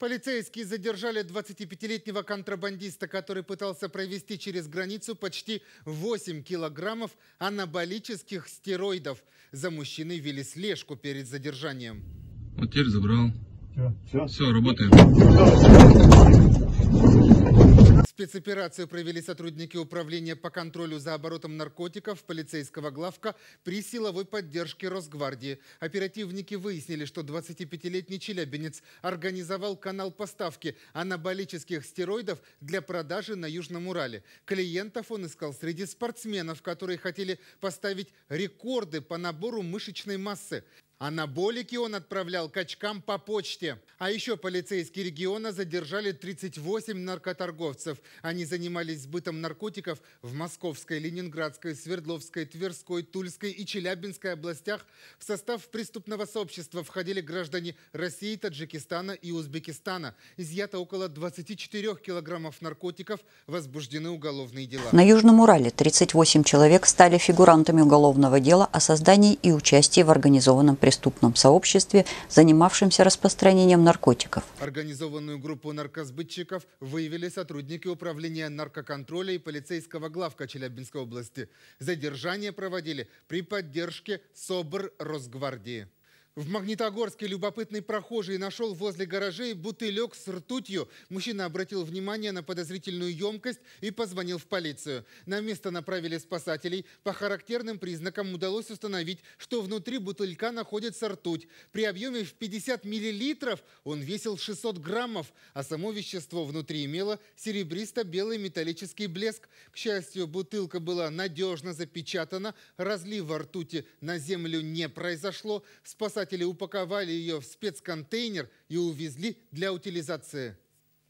Полицейские задержали 25-летнего контрабандиста, который пытался провести через границу почти 8 килограммов анаболических стероидов. За мужчиной вели слежку перед задержанием. Вот теперь забрал. Все, все. все работаем. Спецоперацию провели сотрудники Управления по контролю за оборотом наркотиков полицейского главка при силовой поддержке Росгвардии. Оперативники выяснили, что 25-летний челябинец организовал канал поставки анаболических стероидов для продажи на Южном Урале. Клиентов он искал среди спортсменов, которые хотели поставить рекорды по набору мышечной массы. Анаболики он отправлял качкам по почте. А еще полицейские региона задержали 38 наркоторговцев. Они занимались сбытом наркотиков в Московской, Ленинградской, Свердловской, Тверской, Тульской и Челябинской областях. В состав преступного сообщества входили граждане России, Таджикистана и Узбекистана. Изъято около 24 килограммов наркотиков, возбуждены уголовные дела. На Южном Урале 38 человек стали фигурантами уголовного дела о создании и участии в организованном преступлении преступном сообществе, занимавшемся распространением наркотиков. Организованную группу наркосбытчиков выявили сотрудники управления наркоконтроля и полицейского главка Челябинской области. Задержание проводили при поддержке СОБР Росгвардии. В Магнитогорске любопытный прохожий нашел возле гаражей бутылек с ртутью. Мужчина обратил внимание на подозрительную емкость и позвонил в полицию. На место направили спасателей. По характерным признакам удалось установить, что внутри бутылька находится ртуть. При объеме в 50 миллилитров он весил 600 граммов, а само вещество внутри имело серебристо-белый металлический блеск. К счастью, бутылка была надежно запечатана, разлива ртути на землю не произошло. Спасатели спасатели упаковали ее в спецконтейнер и увезли для утилизации.